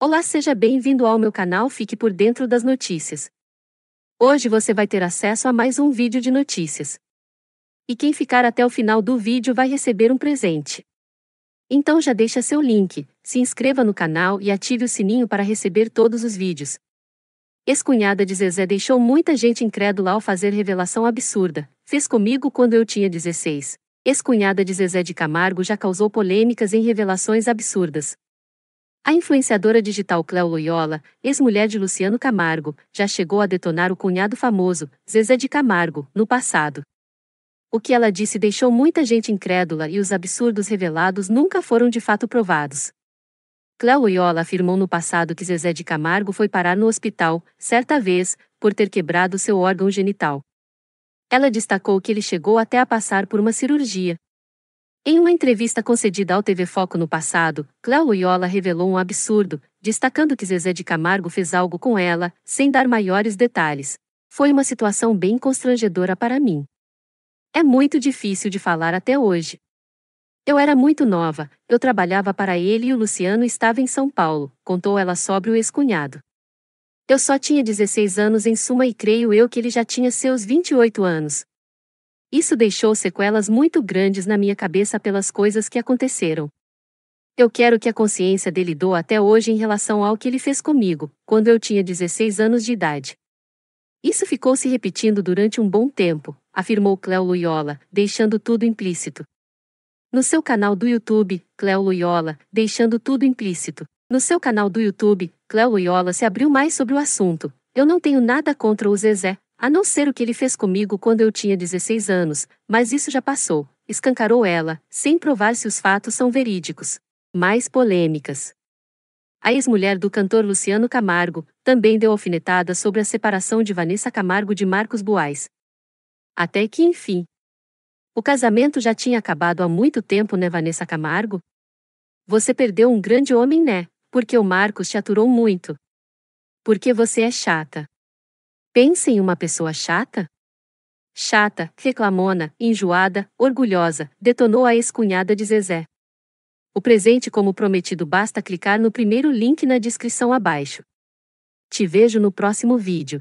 Olá, seja bem-vindo ao meu canal Fique por Dentro das Notícias. Hoje você vai ter acesso a mais um vídeo de notícias. E quem ficar até o final do vídeo vai receber um presente. Então já deixa seu link, se inscreva no canal e ative o sininho para receber todos os vídeos. Ex-cunhada de Zezé deixou muita gente incrédula ao fazer revelação absurda. Fez comigo quando eu tinha 16. Ex-cunhada de Zezé de Camargo já causou polêmicas em revelações absurdas. A influenciadora digital Cléo Loyola, ex-mulher de Luciano Camargo, já chegou a detonar o cunhado famoso, Zezé de Camargo, no passado. O que ela disse deixou muita gente incrédula e os absurdos revelados nunca foram de fato provados. Cléo Loyola afirmou no passado que Zezé de Camargo foi parar no hospital, certa vez, por ter quebrado seu órgão genital. Ela destacou que ele chegou até a passar por uma cirurgia, em uma entrevista concedida ao TV Foco no passado, Cléo Loyola revelou um absurdo, destacando que Zezé de Camargo fez algo com ela, sem dar maiores detalhes. Foi uma situação bem constrangedora para mim. É muito difícil de falar até hoje. Eu era muito nova, eu trabalhava para ele e o Luciano estava em São Paulo, contou ela sobre o ex-cunhado. Eu só tinha 16 anos em suma e creio eu que ele já tinha seus 28 anos, isso deixou sequelas muito grandes na minha cabeça pelas coisas que aconteceram. Eu quero que a consciência dele doa até hoje em relação ao que ele fez comigo, quando eu tinha 16 anos de idade. Isso ficou se repetindo durante um bom tempo, afirmou Cléo Loyola, deixando tudo implícito. No seu canal do YouTube, Cléo Loyola, deixando tudo implícito. No seu canal do YouTube, Cléo Loyola se abriu mais sobre o assunto. Eu não tenho nada contra o Zezé, a não ser o que ele fez comigo quando eu tinha 16 anos, mas isso já passou, escancarou ela, sem provar se os fatos são verídicos. Mais polêmicas. A ex-mulher do cantor Luciano Camargo também deu alfinetada sobre a separação de Vanessa Camargo de Marcos Buais. Até que enfim. O casamento já tinha acabado há muito tempo, né, Vanessa Camargo? Você perdeu um grande homem, né? Porque o Marcos te aturou muito. Porque você é chata. Pense em uma pessoa chata? Chata, reclamona, enjoada, orgulhosa, detonou a ex-cunhada de Zezé. O presente como prometido basta clicar no primeiro link na descrição abaixo. Te vejo no próximo vídeo.